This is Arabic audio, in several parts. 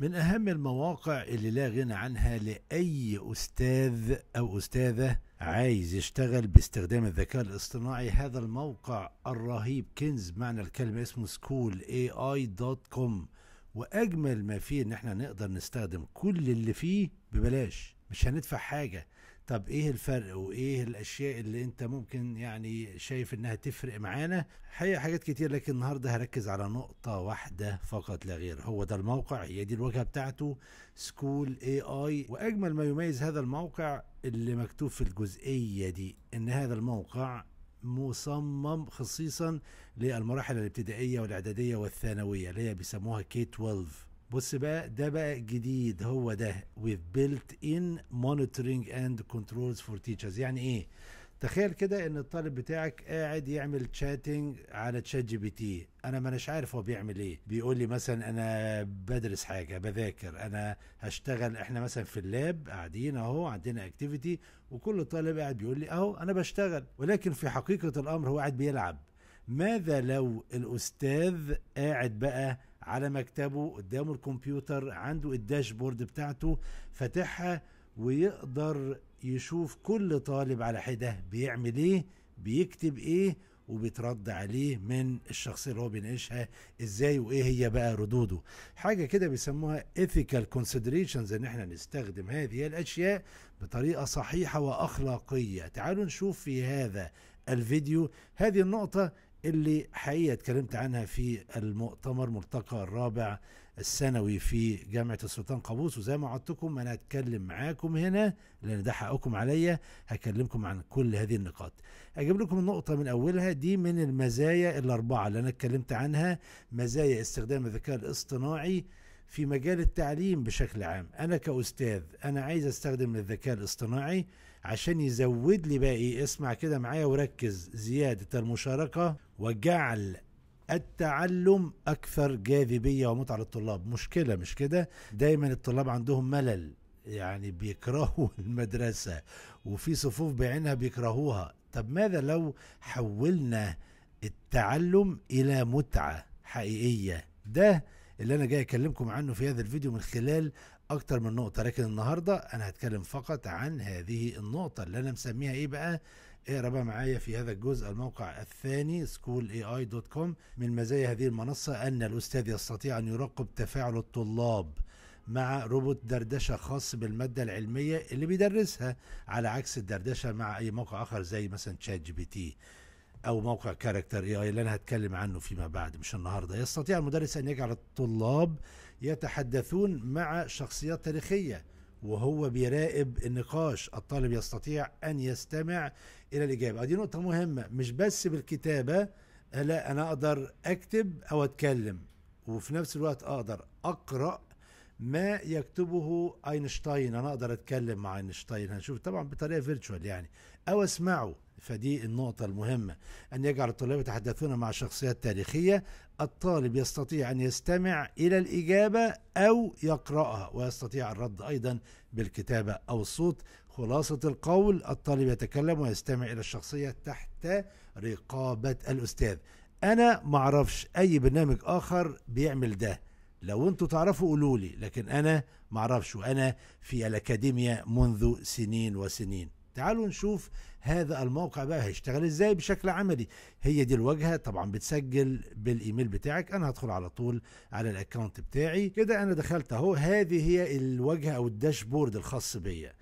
من أهم المواقع اللي لا غنى عنها لأي أستاذ أو أستاذة عايز يشتغل باستخدام الذكاء الاصطناعي هذا الموقع الرهيب كنز معنى الكلمة اسمه سكول اي دوت كوم وأجمل ما فيه إن احنا نقدر نستخدم كل اللي فيه ببلاش مش هندفع حاجة طب ايه الفرق وايه الاشياء اللي انت ممكن يعني شايف انها تفرق معانا حقيقه حاجات كتير لكن النهارده هركز على نقطه واحده فقط لا غير هو ده الموقع هي دي الواجهه بتاعته سكول اي اي واجمل ما يميز هذا الموقع اللي مكتوب في الجزئيه دي ان هذا الموقع مصمم خصيصا للمراحل الابتدائيه والاعداديه والثانويه اللي هي بيسموها كي 12 بص بقى ده بقى جديد هو ده with built in monitoring and controls for teachers يعني ايه تخيل كده ان الطالب بتاعك قاعد يعمل تشاتنج على تشات جي بي تي انا ما اناش عارف هو بيعمل ايه بيقول لي مثلا انا بدرس حاجه بذاكر انا هشتغل احنا مثلا في اللاب قاعدين اهو عندنا اكتيفيتي وكل طالب قاعد بيقول لي اهو انا بشتغل ولكن في حقيقه الامر هو قاعد بيلعب ماذا لو الاستاذ قاعد بقى على مكتبه قدامه الكمبيوتر عنده الداشبورد بتاعته فاتحها ويقدر يشوف كل طالب على حده بيعمل ايه بيكتب ايه وبيترد عليه من الشخصيه اللي هو بيناقشها ازاي وايه هي بقى ردوده حاجه كده بيسموها ethical considerations ان احنا نستخدم هذه الاشياء بطريقه صحيحه واخلاقيه تعالوا نشوف في هذا الفيديو هذه النقطه اللي حقيقه اتكلمت عنها في المؤتمر ملتقى الرابع السنوي في جامعه السلطان قابوس وزي ما عدتكم انا هتكلم معاكم هنا لان ده حقكم عليا هكلمكم عن كل هذه النقاط. اجيب لكم النقطه من اولها دي من المزايا الاربعه اللي انا اتكلمت عنها مزايا استخدام الذكاء الاصطناعي في مجال التعليم بشكل عام، انا كاستاذ انا عايز استخدم الذكاء الاصطناعي عشان يزود لي باقي اسمع كده معايا وركز زيادة المشاركة وجعل التعلم أكثر جاذبية ومتعة للطلاب مشكلة مش كده دايما الطلاب عندهم ملل يعني بيكرهوا المدرسة وفي صفوف بعينها بيكرهوها طب ماذا لو حولنا التعلم إلى متعة حقيقية ده اللي أنا جاي أكلمكم عنه في هذا الفيديو من خلال اكتر من نقطة لكن النهاردة انا هتكلم فقط عن هذه النقطة اللي انا مسميها ايه بقى اقرا بقى معايا في هذا الجزء الموقع الثاني schoolaI.com من مزايا هذه المنصة ان الاستاذ يستطيع ان يراقب تفاعل الطلاب مع روبوت دردشة خاص بالمادة العلمية اللي بيدرسها على عكس الدردشة مع أي موقع آخر زي مثلا تشات جي بي تي او موقع كاركتر اي اي اللي انا هتكلم عنه فيما بعد مش النهارده يستطيع المدرس ان يجعل الطلاب يتحدثون مع شخصيات تاريخيه وهو بيراقب النقاش الطالب يستطيع ان يستمع الى الاجابه دي نقطه مهمه مش بس بالكتابه لا انا اقدر اكتب او اتكلم وفي نفس الوقت اقدر اقرا ما يكتبه اينشتاين انا اقدر اتكلم مع اينشتاين هنشوف طبعا بطريقه فيرتشوال يعني او اسمعه فدي النقطة المهمة أن يجعل الطلاب يتحدثون مع شخصيات تاريخية الطالب يستطيع أن يستمع إلى الإجابة أو يقرأها ويستطيع الرد أيضا بالكتابة أو الصوت خلاصة القول الطالب يتكلم ويستمع إلى الشخصية تحت رقابة الأستاذ أنا معرفش أي برنامج آخر بيعمل ده لو انتوا تعرفوا قولوا لي لكن انا ما اعرفش وانا في الاكاديميا منذ سنين وسنين تعالوا نشوف هذا الموقع بقى هيشتغل ازاي بشكل عملي هي دي الواجهه طبعا بتسجل بالايميل بتاعك انا هدخل على طول على الاكونت بتاعي كده انا دخلت اهو هذه هي الواجهه او الداشبورد الخاص بيا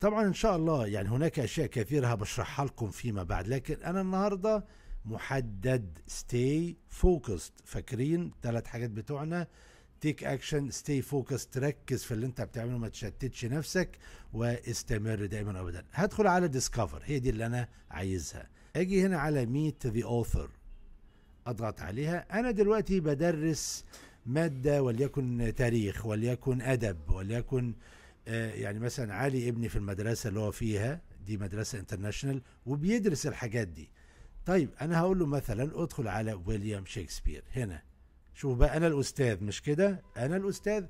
طبعا ان شاء الله يعني هناك اشياء كثيره هبشرحها لكم فيما بعد لكن انا النهارده محدد stay focused فاكرين ثلاث حاجات بتوعنا تيك اكشن ستي فوكس تركز في اللي انت بتعمله ما تشتتش نفسك واستمر دائما ابدا هدخل على ديسكفر هي دي اللي انا عايزها اجي هنا على ميت ذا اوثر اضغط عليها انا دلوقتي بدرس ماده وليكن تاريخ وليكن ادب وليكن آه، يعني مثلا علي ابني في المدرسه اللي هو فيها دي مدرسه انترناشونال وبيدرس الحاجات دي طيب انا هقول له مثلا ادخل على ويليام شكسبير هنا شوف بقى انا الاستاذ مش كده انا الاستاذ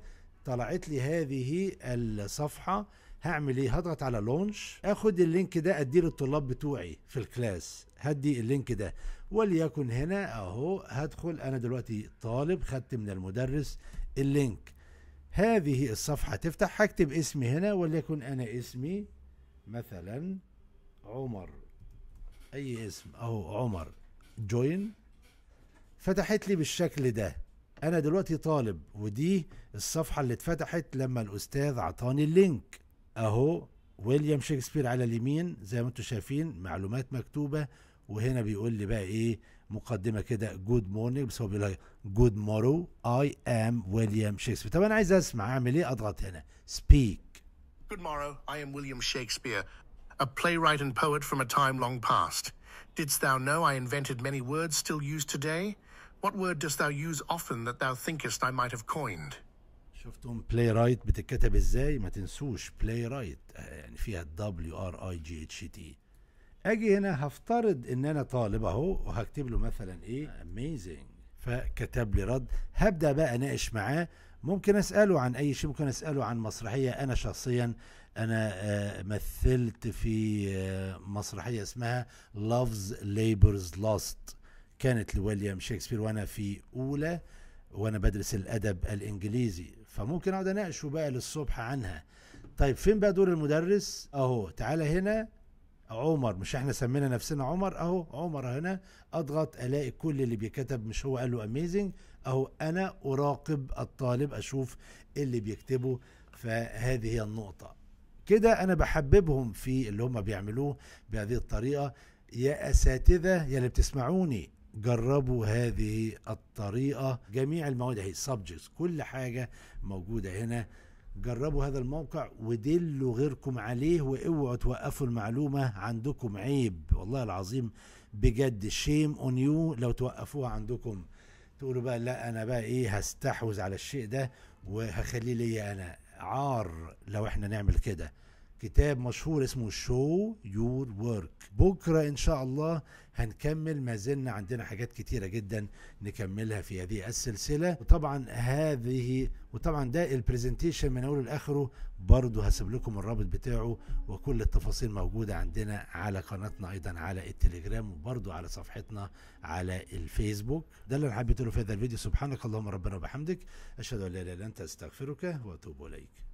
طلعت لي هذه الصفحه هعمل ايه هضغط على لونش اخد اللينك ده اديه للطلاب بتوعي في الكلاس هدي اللينك ده وليكن هنا اهو هدخل انا دلوقتي طالب خدت من المدرس اللينك هذه الصفحه تفتح هكتب اسمي هنا وليكن انا اسمي مثلا عمر اي اسم اهو عمر جوين فتحت لي بالشكل ده انا دلوقتي طالب ودي الصفحه اللي اتفتحت لما الاستاذ عطاني اللينك اهو ويليام شكسبير على اليمين زي ما انتم شايفين معلومات مكتوبه وهنا بيقول لي بقى ايه مقدمه كده جود مورنينج بس هو بيقول جود مورو اي ام ويليام شكسبير طب انا عايز اسمع اعمل ايه اضغط هنا سبيك Good morrow, I am William Shakespeare, a playwright and poet from a time long past. Didst thou know I invented many words still used today? What word dost thou use often that thou thinkest I might have coined? شفتم بلاي رايت بتتكتب ازاي ما تنسوش بلاي رايت يعني فيها الدبليو ار اي جي اتش تي اجي هنا هفترض ان انا طالب اهو وهكتب له مثلا ايه اميزنج فكتب لي رد هبدا بقى اناقش معاه ممكن اساله عن اي شيء ممكن اساله عن مسرحيه انا شخصيا انا آه، مثلت في آه، مسرحيه اسمها لافز ليبرز لاست كانت لويليام شكسبير وانا في اولى وانا بدرس الادب الانجليزي فممكن اقعد اناقشه بقى للصبح عنها طيب فين بقى دور المدرس اهو تعالى هنا عمر مش احنا سمينا نفسنا عمر اهو عمر هنا اضغط الاقي كل اللي بيكتب مش هو قال له اميزنج اهو انا اراقب الطالب اشوف اللي بيكتبه فهذه هي النقطه كده انا بحببهم في اللي هم بيعملوه بهذه الطريقه يا اساتذه يا اللي بتسمعوني جربوا هذه الطريقة جميع المواد هي subjects كل حاجة موجودة هنا جربوا هذا الموقع ودلوا غيركم عليه واوعوا توقفوا المعلومة عندكم عيب والله العظيم بجد شيم اون يو لو توقفوها عندكم تقولوا بقى لا انا بقى ايه هستحوذ على الشيء ده وهخليه ليا انا عار لو احنا نعمل كده كتاب مشهور اسمه شو يور ورك بكرة إن شاء الله هنكمل ما زلنا عندنا حاجات كتيرة جدا نكملها في هذه السلسلة وطبعا هذه وطبعا ده البرزنتيشن من أول لآخره برضو هسيب لكم الرابط بتاعه وكل التفاصيل موجودة عندنا على قناتنا أيضا على التليجرام وبرضو على صفحتنا على الفيسبوك ده اللي أنا حبيت له في هذا الفيديو سبحانك اللهم ربنا وبحمدك أشهد أن لا إله إلا أنت أستغفرك وأتوب إليك